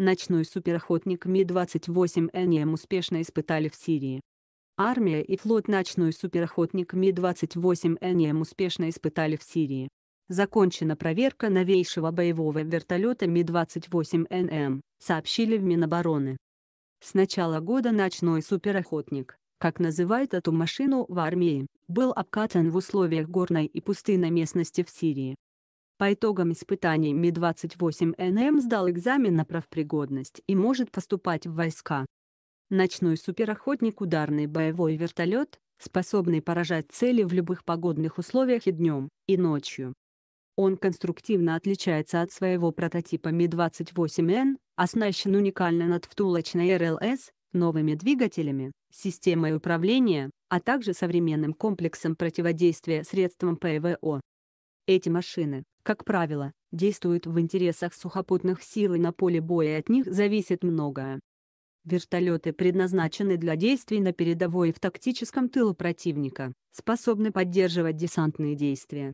Ночной суперохотник Ми-28 нм успешно испытали в Сирии. Армия и флот ночной суперохотник Ми-28 нм успешно испытали в Сирии. Закончена проверка новейшего боевого вертолета Ми-28НМ, сообщили в Минобороны. С начала года ночной суперохотник, как называют эту машину в армии, был обкатан в условиях горной и пустынной местности в Сирии. По итогам испытаний Ми-28НМ эм сдал экзамен на правпригодность и может поступать в войска. Ночной суперохотник – ударный боевой вертолет, способный поражать цели в любых погодных условиях и днем, и ночью. Он конструктивно отличается от своего прототипа Ми-28Н, оснащен уникально надвтулочной РЛС, новыми двигателями, системой управления, а также современным комплексом противодействия средством ПВО. Эти машины, как правило, действуют в интересах сухопутных сил и на поле боя от них зависит многое. Вертолеты предназначены для действий на передовой и в тактическом тылу противника, способны поддерживать десантные действия.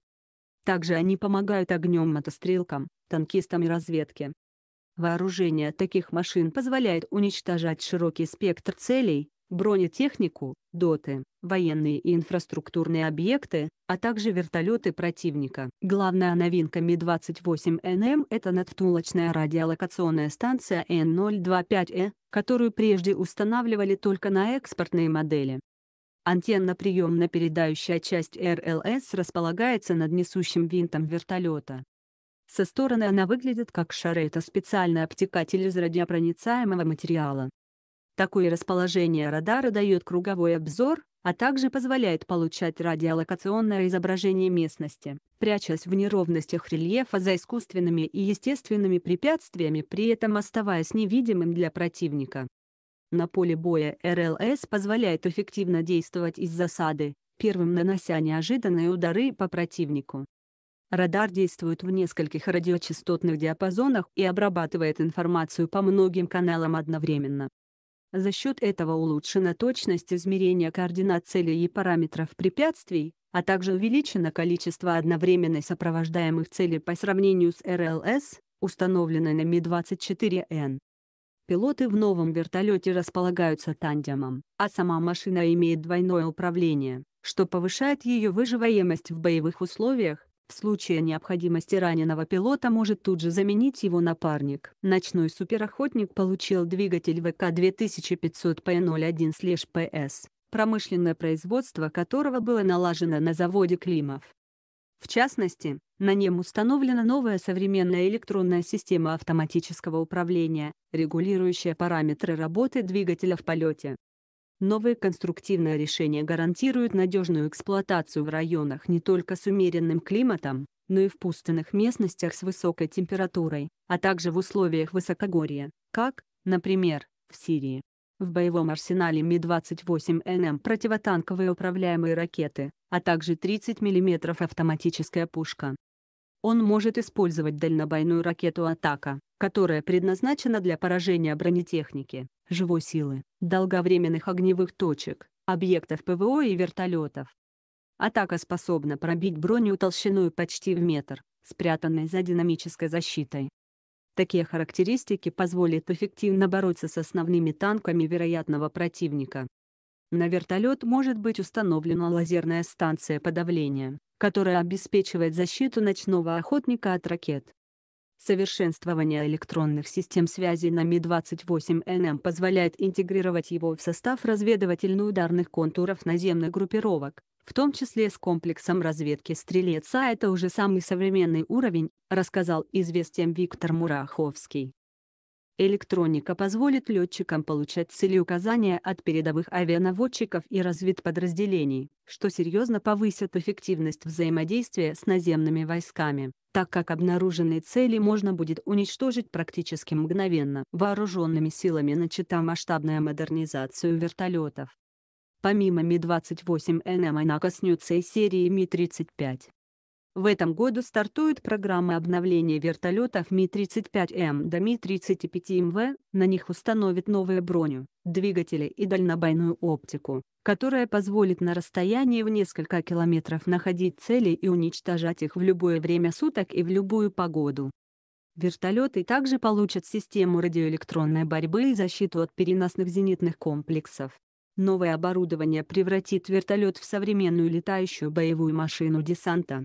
Также они помогают огнем мотострелкам, танкистам и разведке. Вооружение таких машин позволяет уничтожать широкий спектр целей, бронетехнику, доты, военные и инфраструктурные объекты, а также вертолеты противника. Главная новинка Ми-28НМ – это надтулочная радиолокационная станция Н-025Э, которую прежде устанавливали только на экспортные модели. Антенно-приемно-передающая часть РЛС располагается над несущим винтом вертолета. Со стороны она выглядит как шар, это специальный обтекатель из радиопроницаемого материала, Такое расположение радара дает круговой обзор, а также позволяет получать радиолокационное изображение местности, прячась в неровностях рельефа за искусственными и естественными препятствиями, при этом оставаясь невидимым для противника. На поле боя РЛС позволяет эффективно действовать из засады, первым нанося неожиданные удары по противнику. Радар действует в нескольких радиочастотных диапазонах и обрабатывает информацию по многим каналам одновременно. За счет этого улучшена точность измерения координат целей и параметров препятствий, а также увеличено количество одновременно сопровождаемых целей по сравнению с РЛС, установленной на Ми-24Н. Пилоты в новом вертолете располагаются тандемом, а сама машина имеет двойное управление, что повышает ее выживаемость в боевых условиях, в случае необходимости раненого пилота может тут же заменить его напарник. Ночной суперохотник получил двигатель ВК-2500P01-PS, промышленное производство которого было налажено на заводе Климов. В частности, на нем установлена новая современная электронная система автоматического управления, регулирующая параметры работы двигателя в полете. Новые конструктивные решения гарантируют надежную эксплуатацию в районах не только с умеренным климатом, но и в пустынных местностях с высокой температурой, а также в условиях высокогорья, как, например, в Сирии. В боевом арсенале Ми-28НМ противотанковые управляемые ракеты, а также 30 мм автоматическая пушка. Он может использовать дальнобойную ракету «Атака», которая предназначена для поражения бронетехники, живой силы, долговременных огневых точек, объектов ПВО и вертолетов. Атака способна пробить броню толщиной почти в метр, спрятанной за динамической защитой. Такие характеристики позволят эффективно бороться с основными танками вероятного противника. На вертолет может быть установлена лазерная станция подавления, которая обеспечивает защиту ночного охотника от ракет. Совершенствование электронных систем связи на Ми-28НМ позволяет интегрировать его в состав разведывательно-ударных контуров наземных группировок, в том числе с комплексом разведки «Стрелец», а это уже самый современный уровень, рассказал известиям Виктор Мураховский. Электроника позволит летчикам получать целеуказания от передовых авианаводчиков и разведподразделений, что серьезно повысит эффективность взаимодействия с наземными войсками, так как обнаруженные цели можно будет уничтожить практически мгновенно. Вооруженными силами начата масштабная модернизация вертолетов. Помимо Ми-28НМ она коснется и серии Ми-35. В этом году стартуют программы обновления вертолетов Ми-35М до Ми-35МВ, на них установят новую броню, двигатели и дальнобойную оптику, которая позволит на расстоянии в несколько километров находить цели и уничтожать их в любое время суток и в любую погоду. Вертолеты также получат систему радиоэлектронной борьбы и защиту от переносных зенитных комплексов. Новое оборудование превратит вертолет в современную летающую боевую машину десанта.